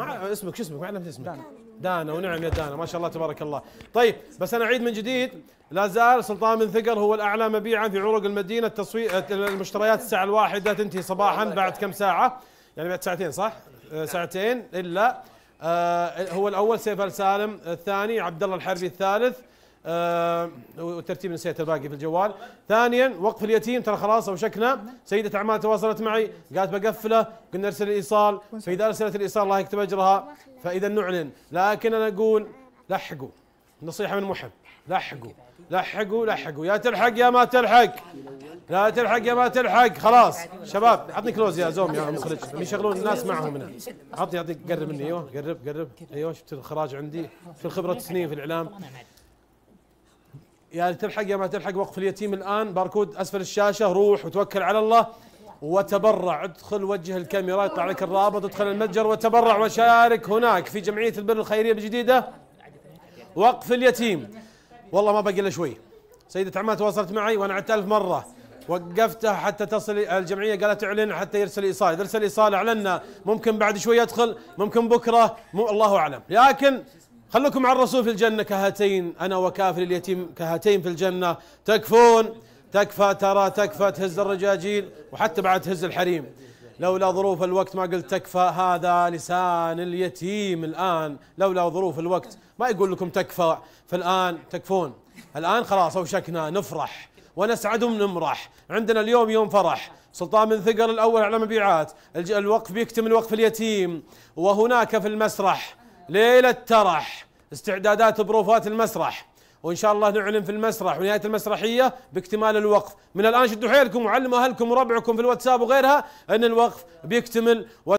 اسمك شو اسمك ما علمت اسمك دانا. دانا ونعم يا دانا ما شاء الله تبارك الله طيب بس انا اعيد من جديد لا زال سلطان بن ثقل هو الاعلى مبيعا في عروق المدينه التصوير المشتريات الساعه الواحده تنتهي صباحا بعد كم ساعه يعني بعد ساعتين صح آه، ساعتين الا آه، هو الاول سيف السالم الثاني عبد الله الحربي الثالث آه، وترتيب نسيت الباقي في الجوال ثانيا وقف اليتيم ترى خلاص اوشكنا سيده اعمال تواصلت معي قالت بقفله قلنا ارسل الايصال فاذا ارسلت الايصال الله يكتب اجرها فاذا نعلن لكن انا اقول لحقوا نصيحه من محب لحقوا لحقوا لحقوا يا تلحق يا ما تلحق لا تلحق يا ما تلحق خلاص شباب عطني كلوز يا زوم يا مخرج بيشغلون الناس معهم هنا عطني عطني قرب مني ايوه قرب قرب ايوه شفت الخراج عندي في خبره سنين في الاعلام يعني تلحق يا ما تلحق وقف اليتيم الآن باركود أسفل الشاشة روح وتوكل على الله وتبرع ادخل وجه الكاميرا يطلع لك الرابط ادخل المتجر وتبرع وشارك هناك في جمعية البر الخيرية الجديده وقف اليتيم والله ما باقي الا شوي سيدة عماد تواصلت معي وانا عدت ألف مرة وقفتها حتى تصل الجمعية قالت اعلن حتى يرسل إيصال يرسل إيصال اعلنا ممكن بعد شوي يدخل ممكن بكرة مو الله أعلم لكن خلكم مع الرسول في الجنة كهاتين أنا وكافر اليتيم كهاتين في الجنة تكفون تكفى ترى تكفى تهز الرجاجيل وحتى بعد تهز الحريم لولا ظروف الوقت ما قلت تكفى هذا لسان اليتيم الآن لولا ظروف الوقت ما يقول لكم تكفى فالآن تكفون الآن خلاص أوشكنا نفرح ونسعد ونمرح عندنا اليوم يوم فرح سلطان من ثقل الأول على مبيعات الوقف بيكتم الوقف اليتيم وهناك في المسرح ليلة ترح استعدادات بروفات المسرح وان شاء الله نعلن في المسرح ونهايه المسرحيه باكتمال الوقف من الان شدوا حيلكم وعلموا اهلكم وربعكم في الواتساب وغيرها ان الوقف بيكتمل